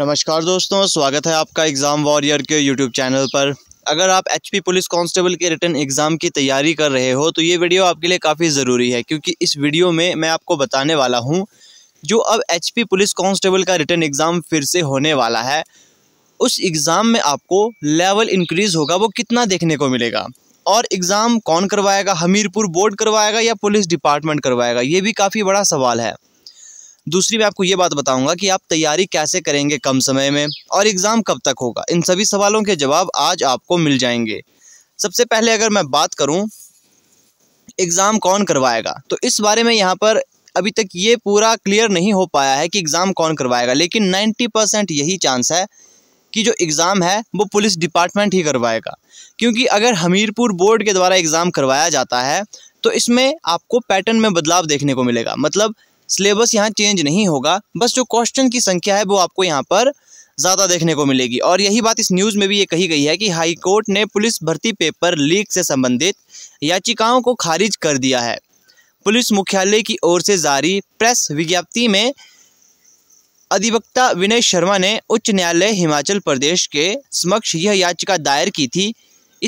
नमस्कार दोस्तों स्वागत है आपका एग्ज़ाम वॉरियर के यूट्यूब चैनल पर अगर आप एचपी पुलिस कांस्टेबल के रिटर्न एग्ज़ाम की तैयारी कर रहे हो तो ये वीडियो आपके लिए काफ़ी ज़रूरी है क्योंकि इस वीडियो में मैं आपको बताने वाला हूँ जो अब एचपी पुलिस कांस्टेबल का रिटर्न एग्ज़ाम फिर से होने वाला है उस एग्ज़ाम में आपको लेवल इंक्रीज़ होगा वो कितना देखने को मिलेगा और एग्ज़ाम कौन करवाएगा हमीरपुर बोर्ड करवाएगा या पुलिस डिपार्टमेंट करवाएगा ये भी काफ़ी बड़ा सवाल है दूसरी मैं आपको ये बात बताऊँगा कि आप तैयारी कैसे करेंगे कम समय में और एग्ज़ाम कब तक होगा इन सभी सवालों के जवाब आज आपको मिल जाएंगे सबसे पहले अगर मैं बात करूँ एग्ज़ाम कौन करवाएगा तो इस बारे में यहाँ पर अभी तक ये पूरा क्लियर नहीं हो पाया है कि एग्ज़ाम कौन करवाएगा लेकिन नाइन्टी परसेंट यही चांस है कि जो एग्ज़ाम है वो पुलिस डिपार्टमेंट ही करवाएगा क्योंकि अगर हमीरपुर बोर्ड के द्वारा एग्ज़ाम करवाया जाता है तो इसमें आपको पैटर्न में बदलाव देखने को मिलेगा मतलब सिलेबस यहाँ चेंज नहीं होगा बस जो क्वेश्चन की संख्या है वो आपको यहाँ पर ज़्यादा देखने को मिलेगी और यही बात इस न्यूज़ में भी ये कही गई है कि हाईकोर्ट ने पुलिस भर्ती पेपर लीक से संबंधित याचिकाओं को खारिज कर दिया है पुलिस मुख्यालय की ओर से जारी प्रेस विज्ञप्ति में अधिवक्ता विनय शर्मा ने उच्च न्यायालय हिमाचल प्रदेश के समक्ष यह याचिका दायर की थी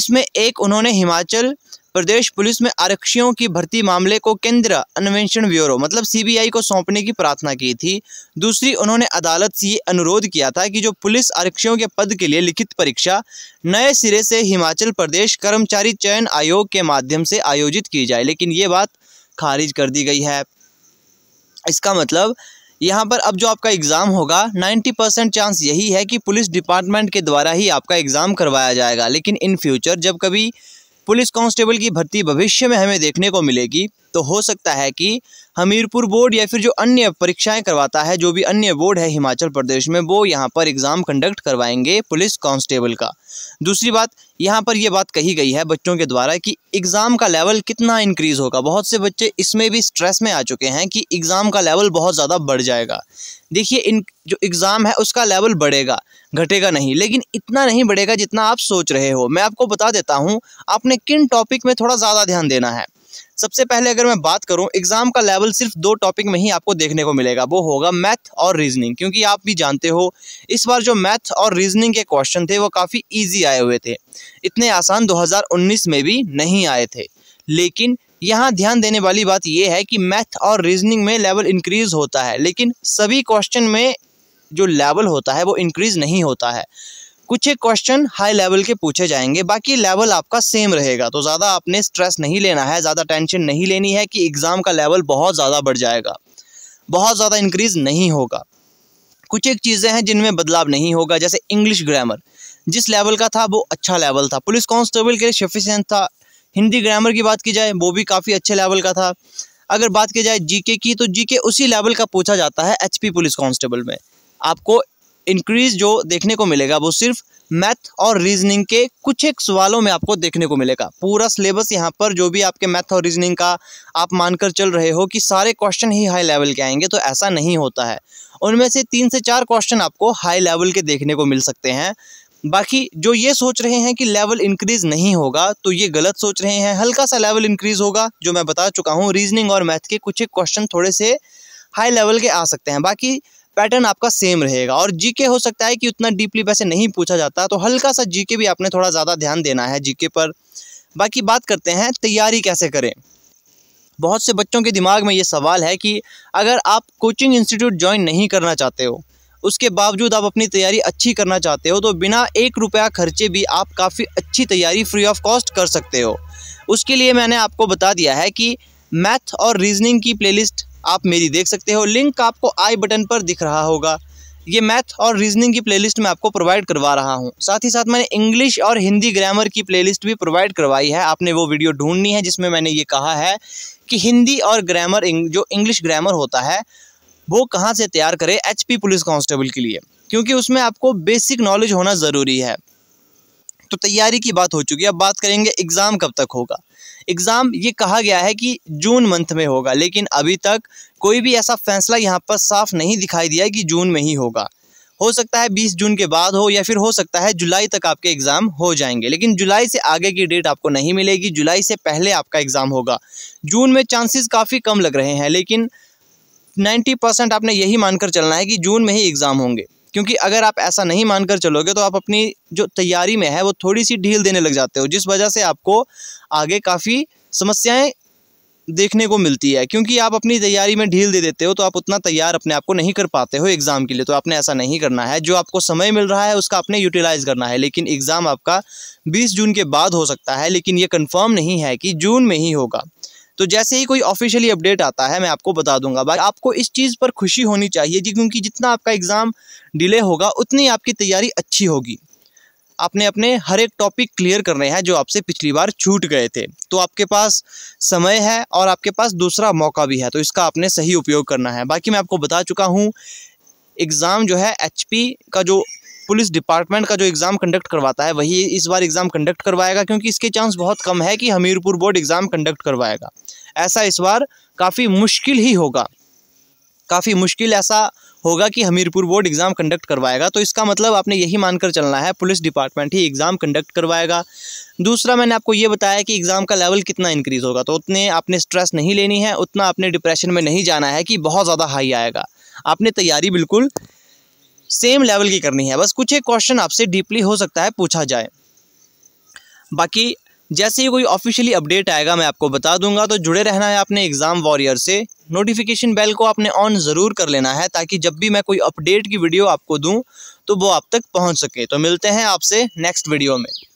इसमें एक उन्होंने हिमाचल प्रदेश पुलिस में आरक्षियों की भर्ती मामले को केंद्र अन्वेषण ब्यूरो मतलब सीबीआई को सौंपने की प्रार्थना की थी दूसरी उन्होंने अदालत से ये अनुरोध किया था कि जो पुलिस आरक्षियों के पद के लिए लिखित परीक्षा नए सिरे से हिमाचल प्रदेश कर्मचारी चयन आयोग के माध्यम से आयोजित की जाए लेकिन ये बात खारिज कर दी गई है इसका मतलब यहाँ पर अब जो आपका एग्ज़ाम होगा 90 परसेंट चांस यही है कि पुलिस डिपार्टमेंट के द्वारा ही आपका एग्ज़ाम करवाया जाएगा लेकिन इन फ्यूचर जब कभी पुलिस कांस्टेबल की भर्ती भविष्य में हमें देखने को मिलेगी तो हो सकता है कि हमीरपुर बोर्ड या फिर जो अन्य परीक्षाएं करवाता है जो भी अन्य बोर्ड है हिमाचल प्रदेश में वो यहाँ पर एग्ज़ाम कंडक्ट करवाएंगे पुलिस कांस्टेबल का दूसरी बात यहाँ पर ये बात कही गई है बच्चों के द्वारा कि एग्ज़ाम का लेवल कितना इंक्रीज़ होगा बहुत से बच्चे इसमें भी स्ट्रेस में आ चुके हैं कि एग्ज़ाम का लेवल बहुत ज़्यादा बढ़ जाएगा देखिए इन जो एग्ज़ाम है उसका लेवल बढ़ेगा घटेगा नहीं लेकिन इतना नहीं बढ़ेगा जितना आप सोच रहे हो मैं आपको बता देता हूँ आपने किन टॉपिक में थोड़ा ज़्यादा ध्यान देना है सबसे पहले अगर मैं बात करूँ एग्ज़ाम का लेवल सिर्फ दो टॉपिक में ही आपको देखने को मिलेगा वो होगा मैथ और रीजनिंग क्योंकि आप भी जानते हो इस बार जो मैथ और रीजनिंग के क्वेश्चन थे वो काफ़ी ईजी आए हुए थे इतने आसान दो में भी नहीं आए थे लेकिन यहाँ ध्यान देने वाली बात यह है कि मैथ और रीजनिंग में लेवल इंक्रीज़ होता है लेकिन सभी क्वेश्चन में जो लेवल होता है वो इंक्रीज़ नहीं होता है कुछ एक क्वेश्चन हाई लेवल के पूछे जाएंगे बाकी लेवल आपका सेम रहेगा तो ज़्यादा आपने स्ट्रेस नहीं लेना है ज़्यादा टेंशन नहीं लेनी है कि एग्ज़ाम का लेवल बहुत ज़्यादा बढ़ जाएगा बहुत ज़्यादा इंक्रीज़ नहीं होगा कुछ एक चीज़ें हैं जिनमें बदलाव नहीं होगा जैसे इंग्लिश ग्रामर जिस लेवल का था वो अच्छा लेवल था पुलिस कांस्टेबल के लिए सफिशेंट था हिंदी ग्रामर की बात की जाए वो भी काफ़ी अच्छे लेवल का था अगर बात की जाए जीके की तो जीके उसी लेवल का पूछा जाता है एचपी पुलिस कांस्टेबल में आपको इंक्रीज जो देखने को मिलेगा वो सिर्फ मैथ और रीजनिंग के कुछ एक सवालों में आपको देखने को मिलेगा पूरा सिलेबस यहाँ पर जो भी आपके मैथ और रीजनिंग का आप मानकर चल रहे हो कि सारे क्वेश्चन ही हाई लेवल के आएंगे तो ऐसा नहीं होता है उनमें से तीन से चार क्वेश्चन आपको हाई लेवल के देखने को मिल सकते हैं बाकी जो ये सोच रहे हैं कि लेवल इंक्रीज नहीं होगा तो ये गलत सोच रहे हैं हल्का सा लेवल इंक्रीज होगा जो मैं बता चुका हूँ रीजनिंग और मैथ के कुछ एक क्वेश्चन थोड़े से हाई लेवल के आ सकते हैं बाकी पैटर्न आपका सेम रहेगा और जीके हो सकता है कि उतना डीपली वैसे नहीं पूछा जाता तो हल्का सा जीके भी आपने थोड़ा ज़्यादा ध्यान देना है जीके पर बाकी बात करते हैं तैयारी कैसे करें बहुत से बच्चों के दिमाग में ये सवाल है कि अगर आप कोचिंग इंस्टीट्यूट ज्वाइन नहीं करना चाहते हो उसके बावजूद आप अपनी तैयारी अच्छी करना चाहते हो तो बिना एक रुपया खर्चे भी आप काफ़ी अच्छी तैयारी फ्री ऑफ कॉस्ट कर सकते हो उसके लिए मैंने आपको बता दिया है कि मैथ और रीजनिंग की प्लेलिस्ट आप मेरी देख सकते हो लिंक आपको आई बटन पर दिख रहा होगा ये मैथ और रीजनिंग की प्लेलिस्ट मैं आपको प्रोवाइड करवा रहा हूँ साथ ही साथ मैंने इंग्लिश और हिंदी ग्रामर की प्लेलिस्ट भी प्रोवाइड करवाई है आपने वो वीडियो ढूंढनी है जिसमें मैंने ये कहा है कि हिंदी और ग्रामर जो इंग्लिश ग्रामर होता है वो कहाँ से तैयार करें एचपी पुलिस कांस्टेबल के लिए क्योंकि उसमें आपको बेसिक नॉलेज होना ज़रूरी है तो तैयारी की बात हो चुकी है अब बात करेंगे एग्ज़ाम कब तक होगा एग्ज़ाम ये कहा गया है कि जून मंथ में होगा लेकिन अभी तक कोई भी ऐसा फैसला यहाँ पर साफ नहीं दिखाई दिया कि जून में ही होगा हो सकता है 20 जून के बाद हो या फिर हो सकता है जुलाई तक आपके एग्ज़ाम हो जाएंगे लेकिन जुलाई से आगे की डेट आपको नहीं मिलेगी जुलाई से पहले आपका एग्ज़ाम होगा जून में चांसेस काफ़ी कम लग रहे हैं लेकिन 90 परसेंट आपने यही मानकर चलना है कि जून में ही एग्ज़ाम होंगे क्योंकि अगर आप ऐसा नहीं मानकर चलोगे तो आप अपनी जो तैयारी में है वो थोड़ी सी ढील देने लग जाते हो जिस वजह से आपको आगे काफ़ी समस्याएं देखने को मिलती है क्योंकि आप अपनी तैयारी में ढील दे देते हो तो आप उतना तैयार अपने आप को नहीं कर पाते हो एग्ज़ाम के लिए तो आपने ऐसा नहीं करना है जो आपको समय मिल रहा है उसका आपने यूटिलाइज़ करना है लेकिन एग्ज़ाम आपका बीस जून के बाद हो सकता है लेकिन ये कन्फर्म नहीं है कि जून में ही होगा तो जैसे ही कोई ऑफिशियली अपडेट आता है मैं आपको बता दूंगा भाई आपको इस चीज़ पर खुशी होनी चाहिए जी क्योंकि जितना आपका एग्ज़ाम डिले होगा उतनी आपकी तैयारी अच्छी होगी आपने अपने हर एक टॉपिक क्लियर करने हैं जो आपसे पिछली बार छूट गए थे तो आपके पास समय है और आपके पास दूसरा मौका भी है तो इसका आपने सही उपयोग करना है बाकी मैं आपको बता चुका हूँ एग्ज़ाम जो है एच का जो पुलिस डिपार्टमेंट का जो एग्ज़ाम कंडक्ट करवाता है वही इस बार एग्ज़ाम कंडक्ट करवाएगा क्योंकि इसके चांस बहुत कम है कि हमीरपुर बोर्ड एग्ज़ाम कंडक्ट करवाएगा ऐसा इस बार काफ़ी मुश्किल ही होगा काफ़ी मुश्किल ऐसा होगा कि हमीरपुर बोर्ड एग्ज़ाम कंडक्ट करवाएगा तो इसका मतलब आपने यही मानकर चलना है पुलिस डिपार्टमेंट ही एग्ज़ाम कंडक्ट करवाएगा दूसरा मैंने आपको ये बताया कि एग्ज़ाम का लेवल कितना इंक्रीज़ होगा तो उतने आपने स्ट्रेस नहीं लेनी है उतना आपने डिप्रेशन में नहीं जाना है कि बहुत ज़्यादा हाई आएगा आपने तैयारी बिल्कुल सेम लेवल की करनी है बस कुछ एक क्वेश्चन आपसे डीपली हो सकता है पूछा जाए बाकी जैसे ही कोई ऑफिशियली अपडेट आएगा मैं आपको बता दूंगा तो जुड़े रहना है आपने एग्ज़ाम वॉरियर से नोटिफिकेशन बेल को आपने ऑन ज़रूर कर लेना है ताकि जब भी मैं कोई अपडेट की वीडियो आपको दूं तो वो आप तक पहुंच सके तो मिलते हैं आपसे नेक्स्ट वीडियो में